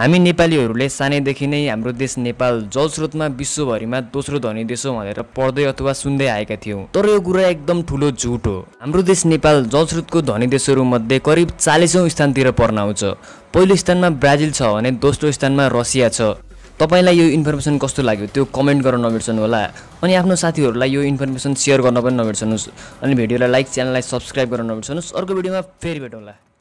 हामी नेपालीहरूले सानैदेखि नै हाम्रो देश नेपाल जलस्रोतमा विश्वभरिमा दोस्रो धनी देश हो भनेर पढ्दै अथवा सुन्दै आएका थियौँ तर यो कुरा एकदम ठुलो झुट हो हाम्रो देश नेपाल जलस्रोतको धनी देशहरूमध्ये करिब चालिसौँ स्थानतिर पर्न आउँछ पहिलो स्थानमा ब्राजिल छ भने दोस्रो स्थानमा रसिया छ तपाईँलाई यो इन्फर्मेसन कस्तो लाग्यो त्यो कमेन्ट गर्न नबिर्सनु होला अनि आफ्नो साथीहरूलाई यो इन्फर्मेसन सेयर गर्न पनि नबिर्सनुहोस् अनि भिडियोलाई लाइक च्यानललाई सब्सक्राइब गर्न नबिर्सनुहोस् अर्को भिडियोमा फेरि भेटौँला